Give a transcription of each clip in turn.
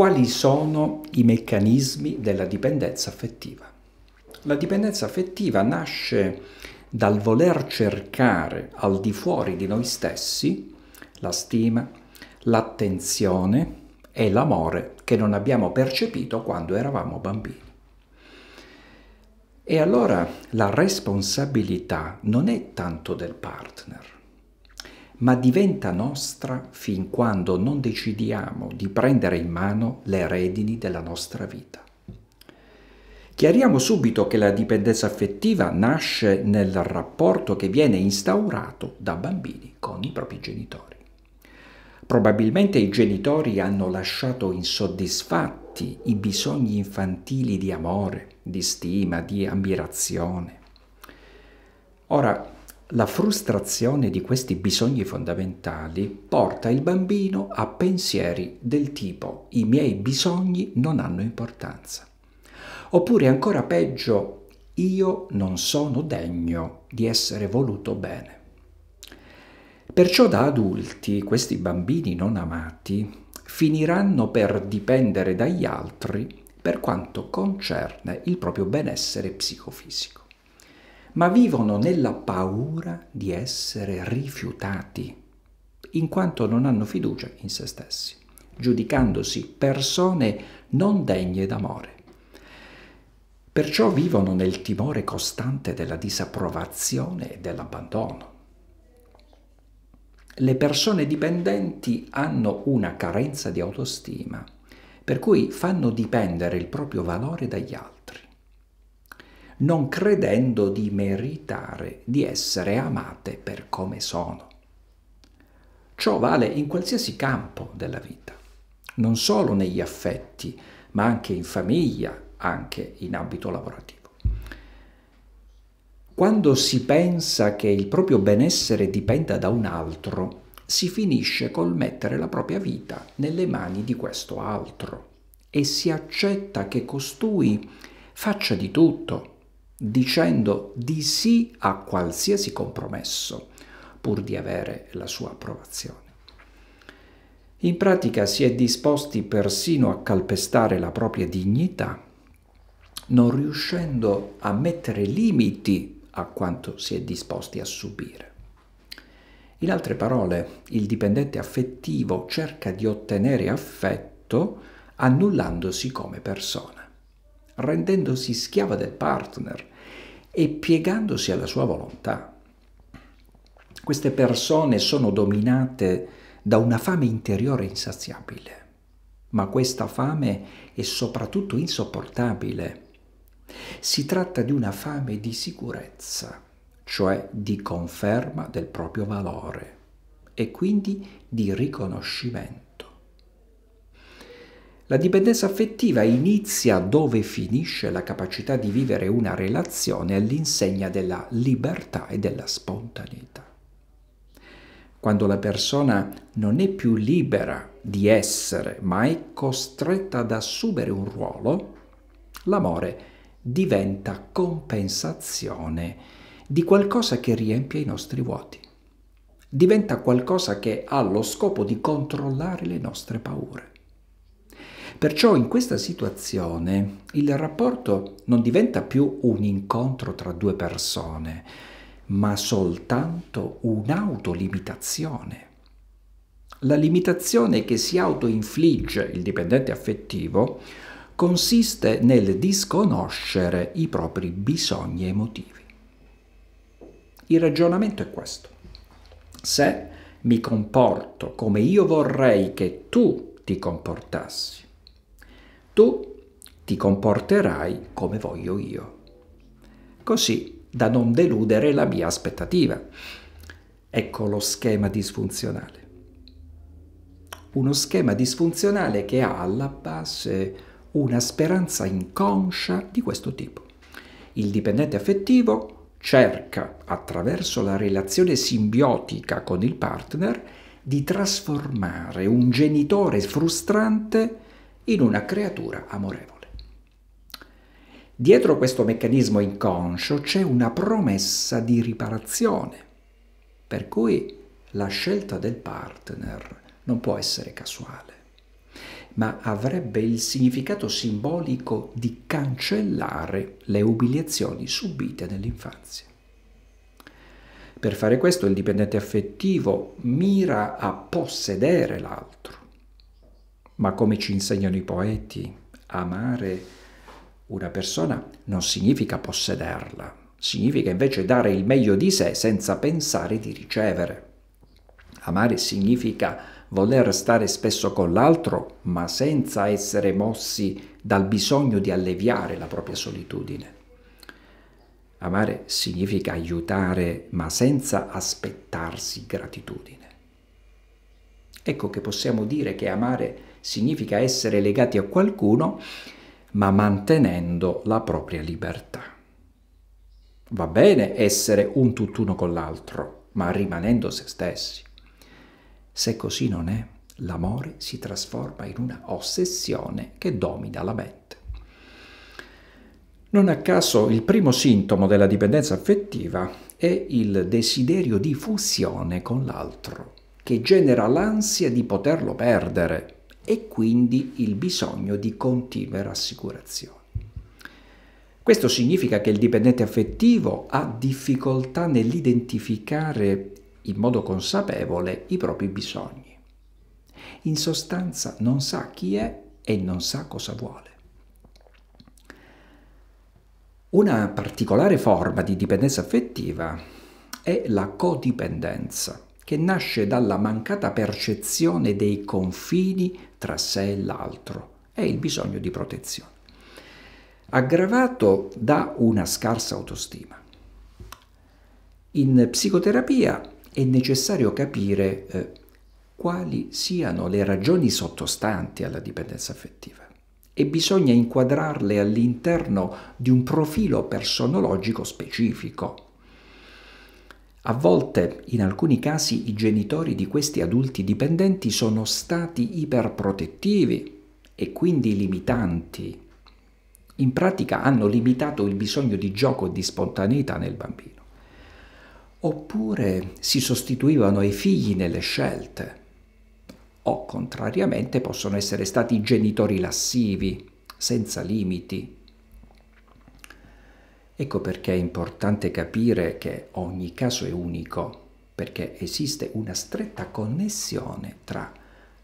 quali sono i meccanismi della dipendenza affettiva. La dipendenza affettiva nasce dal voler cercare al di fuori di noi stessi la stima, l'attenzione e l'amore che non abbiamo percepito quando eravamo bambini. E allora la responsabilità non è tanto del partner, ma diventa nostra fin quando non decidiamo di prendere in mano le redini della nostra vita. Chiariamo subito che la dipendenza affettiva nasce nel rapporto che viene instaurato da bambini con i propri genitori. Probabilmente i genitori hanno lasciato insoddisfatti i bisogni infantili di amore, di stima, di ammirazione. Ora, la frustrazione di questi bisogni fondamentali porta il bambino a pensieri del tipo i miei bisogni non hanno importanza. Oppure ancora peggio, io non sono degno di essere voluto bene. Perciò da adulti questi bambini non amati finiranno per dipendere dagli altri per quanto concerne il proprio benessere psicofisico ma vivono nella paura di essere rifiutati, in quanto non hanno fiducia in se stessi, giudicandosi persone non degne d'amore. Perciò vivono nel timore costante della disapprovazione e dell'abbandono. Le persone dipendenti hanno una carenza di autostima, per cui fanno dipendere il proprio valore dagli altri non credendo di meritare di essere amate per come sono. Ciò vale in qualsiasi campo della vita, non solo negli affetti, ma anche in famiglia, anche in ambito lavorativo. Quando si pensa che il proprio benessere dipenda da un altro, si finisce col mettere la propria vita nelle mani di questo altro e si accetta che costui faccia di tutto dicendo di sì a qualsiasi compromesso pur di avere la sua approvazione. In pratica si è disposti persino a calpestare la propria dignità, non riuscendo a mettere limiti a quanto si è disposti a subire. In altre parole, il dipendente affettivo cerca di ottenere affetto annullandosi come persona rendendosi schiava del partner e piegandosi alla sua volontà. Queste persone sono dominate da una fame interiore insaziabile, ma questa fame è soprattutto insopportabile. Si tratta di una fame di sicurezza, cioè di conferma del proprio valore e quindi di riconoscimento. La dipendenza affettiva inizia dove finisce la capacità di vivere una relazione all'insegna della libertà e della spontaneità. Quando la persona non è più libera di essere, ma è costretta ad assumere un ruolo, l'amore diventa compensazione di qualcosa che riempie i nostri vuoti diventa qualcosa che ha lo scopo di controllare le nostre paure. Perciò in questa situazione il rapporto non diventa più un incontro tra due persone, ma soltanto un'autolimitazione. La limitazione che si autoinfligge il dipendente affettivo consiste nel disconoscere i propri bisogni emotivi. Il ragionamento è questo. Se mi comporto come io vorrei che tu ti comportassi, tu ti comporterai come voglio io. Così da non deludere la mia aspettativa. Ecco lo schema disfunzionale. Uno schema disfunzionale che ha alla base una speranza inconscia di questo tipo. Il dipendente affettivo cerca, attraverso la relazione simbiotica con il partner, di trasformare un genitore frustrante in una creatura amorevole. Dietro questo meccanismo inconscio c'è una promessa di riparazione, per cui la scelta del partner non può essere casuale, ma avrebbe il significato simbolico di cancellare le umiliazioni subite nell'infanzia. Per fare questo il dipendente affettivo mira a possedere l'altro ma come ci insegnano i poeti, amare una persona non significa possederla, significa invece dare il meglio di sé senza pensare di ricevere. Amare significa voler stare spesso con l'altro, ma senza essere mossi dal bisogno di alleviare la propria solitudine. Amare significa aiutare, ma senza aspettarsi gratitudine. Ecco che possiamo dire che amare significa essere legati a qualcuno, ma mantenendo la propria libertà. Va bene essere un tutt'uno con l'altro, ma rimanendo se stessi. Se così non è, l'amore si trasforma in una ossessione che domina la mente. Non a caso il primo sintomo della dipendenza affettiva è il desiderio di fusione con l'altro che genera l'ansia di poterlo perdere e quindi il bisogno di continue rassicurazioni. Questo significa che il dipendente affettivo ha difficoltà nell'identificare in modo consapevole i propri bisogni. In sostanza non sa chi è e non sa cosa vuole. Una particolare forma di dipendenza affettiva è la codipendenza che nasce dalla mancata percezione dei confini tra sé e l'altro e il bisogno di protezione, aggravato da una scarsa autostima. In psicoterapia è necessario capire eh, quali siano le ragioni sottostanti alla dipendenza affettiva e bisogna inquadrarle all'interno di un profilo personologico specifico a volte, in alcuni casi, i genitori di questi adulti dipendenti sono stati iperprotettivi e quindi limitanti. In pratica hanno limitato il bisogno di gioco e di spontaneità nel bambino. Oppure si sostituivano i figli nelle scelte. O contrariamente possono essere stati genitori lassivi, senza limiti, Ecco perché è importante capire che ogni caso è unico, perché esiste una stretta connessione tra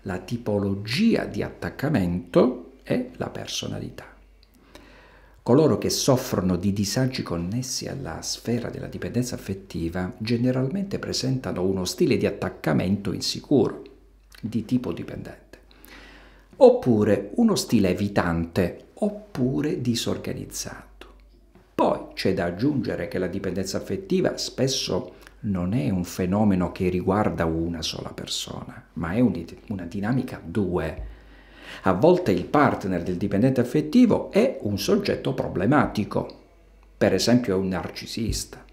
la tipologia di attaccamento e la personalità. Coloro che soffrono di disagi connessi alla sfera della dipendenza affettiva generalmente presentano uno stile di attaccamento insicuro, di tipo dipendente, oppure uno stile evitante, oppure disorganizzato c'è da aggiungere che la dipendenza affettiva spesso non è un fenomeno che riguarda una sola persona, ma è una dinamica a due. A volte il partner del dipendente affettivo è un soggetto problematico, per esempio è un narcisista.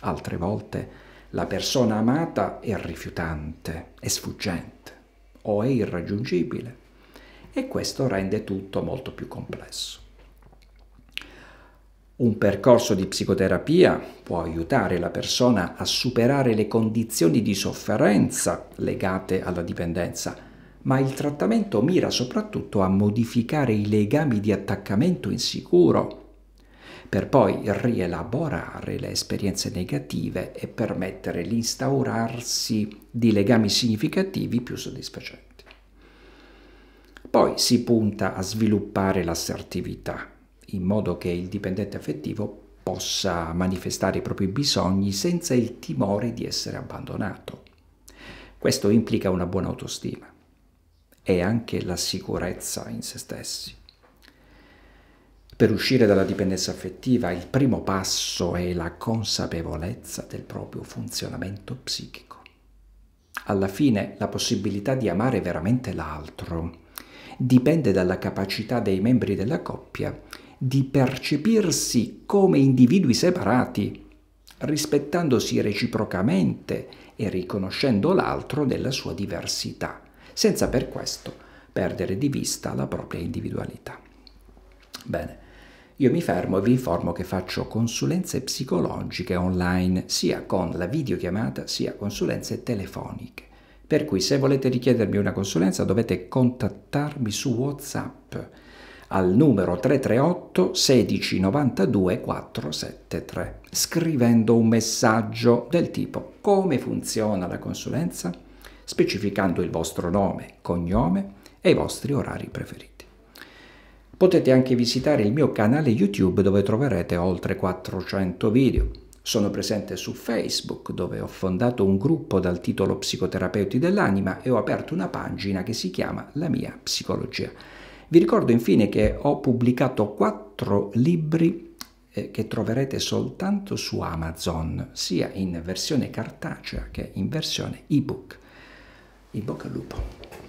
Altre volte la persona amata è rifiutante, è sfuggente o è irraggiungibile e questo rende tutto molto più complesso. Un percorso di psicoterapia può aiutare la persona a superare le condizioni di sofferenza legate alla dipendenza, ma il trattamento mira soprattutto a modificare i legami di attaccamento insicuro, per poi rielaborare le esperienze negative e permettere l'instaurarsi di legami significativi più soddisfacenti. Poi si punta a sviluppare l'assertività in modo che il dipendente affettivo possa manifestare i propri bisogni senza il timore di essere abbandonato. Questo implica una buona autostima e anche la sicurezza in se stessi. Per uscire dalla dipendenza affettiva il primo passo è la consapevolezza del proprio funzionamento psichico. Alla fine la possibilità di amare veramente l'altro dipende dalla capacità dei membri della coppia di percepirsi come individui separati, rispettandosi reciprocamente e riconoscendo l'altro nella sua diversità, senza per questo perdere di vista la propria individualità. Bene, io mi fermo e vi informo che faccio consulenze psicologiche online, sia con la videochiamata sia consulenze telefoniche. Per cui se volete richiedermi una consulenza dovete contattarmi su WhatsApp al numero 338 16 92 473 scrivendo un messaggio del tipo come funziona la consulenza specificando il vostro nome, cognome e i vostri orari preferiti. Potete anche visitare il mio canale YouTube dove troverete oltre 400 video. Sono presente su Facebook dove ho fondato un gruppo dal titolo Psicoterapeuti dell'anima e ho aperto una pagina che si chiama La mia psicologia vi ricordo infine che ho pubblicato quattro libri eh, che troverete soltanto su Amazon, sia in versione cartacea che in versione ebook. In bocca al lupo.